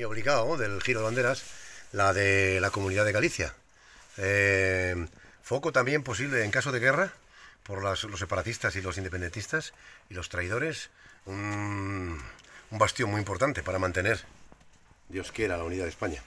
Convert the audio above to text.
y obligado del giro de banderas, la de la comunidad de Galicia. Eh, foco también posible en caso de guerra por los separatistas y los independentistas y los traidores. Un, un bastión muy importante para mantener, Dios quiera, la unidad de España.